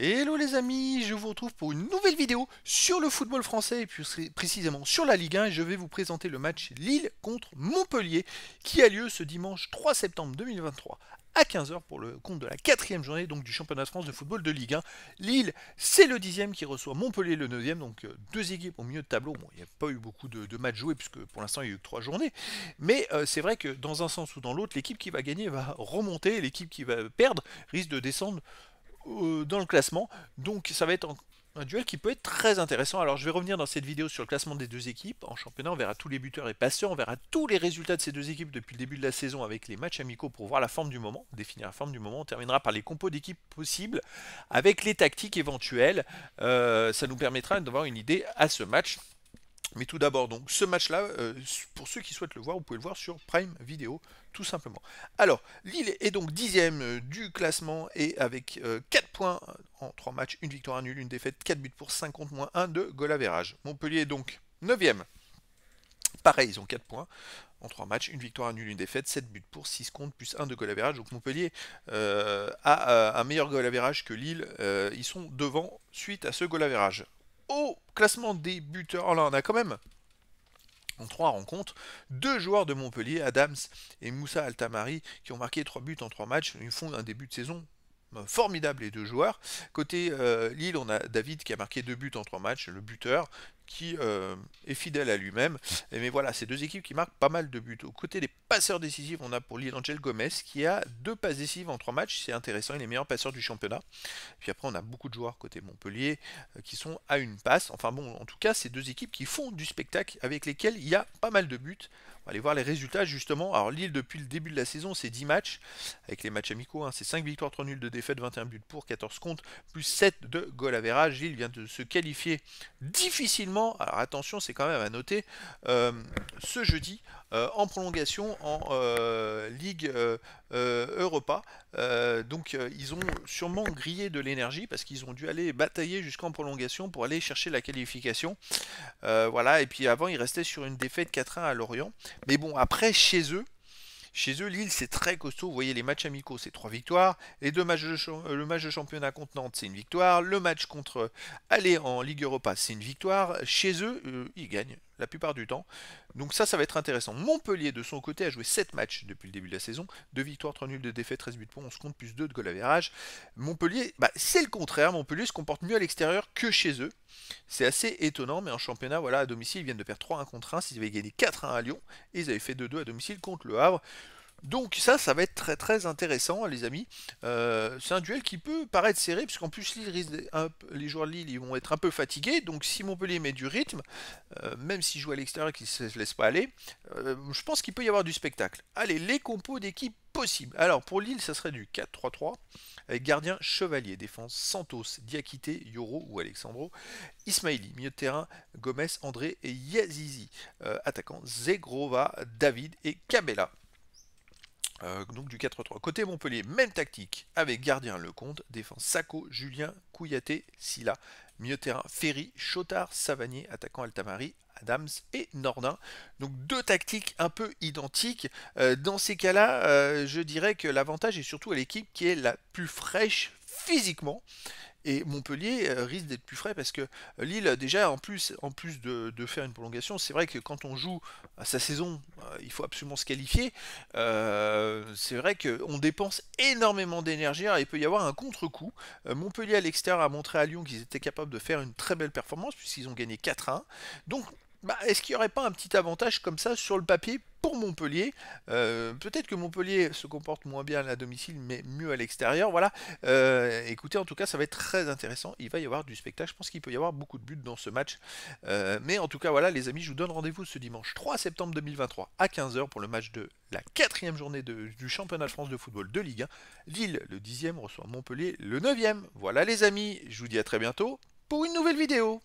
Hello les amis, je vous retrouve pour une nouvelle vidéo sur le football français et plus précisément sur la Ligue 1 et je vais vous présenter le match Lille contre Montpellier qui a lieu ce dimanche 3 septembre 2023 à 15h pour le compte de la quatrième journée donc du championnat de France de football de Ligue 1. Lille, c'est le dixième qui reçoit Montpellier le 9 donc euh, deux équipes au milieu de tableau. Bon, il n'y a pas eu beaucoup de, matchs joués puisque pour l'instant il y a eu trois journées. Mais euh, c'est vrai que dans un sens ou dans l'autre, l'équipe qui va gagner va remonter et l'équipe qui va perdre risque de descendre euh, dans le classement. Donc ça va être un duel qui peut être très intéressant. Alors je vais revenir dans cette vidéo sur le classement des deux équipes. En championnat, on verra tous les buteurs et passeurs, on verra tous les résultats de ces deux équipes depuis le début de la saison avec les matchs amicaux pour voir la forme du moment, définir la forme du moment. On terminera par les compos d'équipes possibles avec les tactiques éventuelles. Euh, ça nous permettra d'avoir une idée à ce match. Mais tout d'abord, donc, ce match-là, euh, pour ceux qui souhaitent le voir, vous pouvez le voir sur Prime Video, tout simplement. Alors, Lille est donc dixième euh, du classement et avec 4 euh, points en 3 matchs, une victoire, un nul, une défaite, 4 buts pour 5 moins 1 de goal average. Montpellier est donc 9ème. Pareil, ils ont 4 points en 3 matchs, une victoire, un nul, une défaite, 7 buts pour, 6 comptes, plus 1 de goal average. Donc Montpellier a, un meilleur goal average que Lille. ils sont devant suite à ce goal average. Oh Classement des buteurs, Alors oh là, on a quand même en trois rencontres, deux joueurs de Montpellier, Adams et Moussa Altamari, qui ont marqué trois buts en trois matchs. Ils font un début de saison euh, formidable les deux joueurs. Côté euh, Lille, on a David qui a marqué deux buts en trois matchs, le buteur qui euh, est fidèle à lui-même. Mais voilà, ces deux équipes qui marquent pas mal de buts. Au côté des passeurs décisifs, on a pour Lille Angel Gomez qui a deux passes décisives en trois matchs. C'est intéressant, il est le meilleur passeur du championnat. Puis après, on a beaucoup de joueurs côté Montpellier euh, qui sont à une passe. Enfin bon, en tout cas, ces deux équipes qui font du spectacle avec lesquelles il y a pas mal de buts. On va aller voir les résultats justement. Alors Lille, depuis le début de la saison, c'est 10 matchs avec les matchs amicaux. Hein. c'est 5 victoires, 3 nuls, 2 défaites, 21 buts pour, 14 comptes, plus 7 de goal verrage. Lille vient de se qualifier difficilement alors attention, c'est quand même à noter, euh, ce jeudi, euh, en prolongation en euh, Ligue Europa. donc ils ont sûrement grillé de l'énergie parce qu'ils ont dû aller batailler jusqu'en prolongation pour aller chercher la qualification. voilà, et puis avant, ils restaient sur une défaite 4-1 à Lorient. Mais bon, après, chez eux, chez eux, Lille, c'est très costaud. Vous voyez, les matchs amicaux, c'est trois victoires. Les deux matchs euh, le match de championnat contenant, c'est une victoire. Le match contre euh, aller en Ligue Europa, c'est une victoire. Chez eux, euh, ils gagnent la plupart du temps. Donc ça, ça va être intéressant. Montpellier, de son côté, a joué 7 matchs depuis le début de la saison. 2 victoires, 3 nuls, de défaites, 13 buts on 11 compte, plus 2 de goal à Montpellier, bah, c'est le contraire. Montpellier se comporte mieux à l'extérieur que chez eux. C'est assez étonnant, mais en championnat, voilà, à domicile, ils viennent de perdre 3-1 contre 1. S'ils avaient gagné 4-1 à Lyon, et ils avaient fait 2-2 à domicile contre le Havre. Donc ça, ça va être très très intéressant, hein, les amis. Euh, c'est un duel qui peut paraître serré, puisqu'en plus les joueurs de Lille vont être un peu fatigués. Donc si Montpellier met du rythme, euh, même s'ils jouent à l'extérieur et qu'ils ne se laissent pas aller, euh, je pense qu'il peut y avoir du spectacle. Allez, les compos d'équipe possibles. Alors pour Lille, ça serait du 4-3-3, avec gardien Chevalier, défense Santos, Diakité, Yoro ou Alexandro, Ismaili, milieu de terrain, Gomez, André et Yazizi, attaquant Zegrova, David et Cabella. Euh, donc du 4-3. Côté Montpellier, même tactique avec gardien Lecomte, défense Sacco, Julien, Kouyaté, Silla, milieu terrain Ferry, Chotard, Savanier, attaquant Altamari, Adams et Nordin. Donc deux tactiques un peu identiques. Euh, dans ces cas-là, euh, je dirais que l'avantage est surtout à l'équipe qui est la plus fraîche physiquement. Et Montpellier risque d'être plus frais parce que Lille, déjà, en plus, en plus de, de faire une prolongation, c'est vrai que quand on joue à sa saison il faut absolument se qualifier. Euh, c'est vrai qu'on dépense énormément d'énergie, il peut y avoir un contre-coup. Euh, Montpellier à l'extérieur a montré à Lyon qu'ils étaient capables de faire une très belle performance puisqu'ils ont gagné 4-1. Donc bah, est-ce qu'il n'y aurait pas un petit avantage comme ça sur le papier pour Montpellier euh, Peut-être que Montpellier se comporte moins bien à domicile, mais mieux à l'extérieur. Voilà. Euh, écoutez, en tout cas, ça va être très intéressant. Il va y avoir du spectacle. Je pense qu'il peut y avoir beaucoup de buts dans ce match. Euh, mais en tout cas, voilà, les amis, je vous donne rendez-vous ce dimanche 3 septembre 2023 à 15h pour le match de la quatrième journée du championnat de France de football de Ligue 1. Lille, le 10 dixième, reçoit Montpellier, le 9 neuvième. Voilà, les amis. Je vous dis à très bientôt pour une nouvelle vidéo.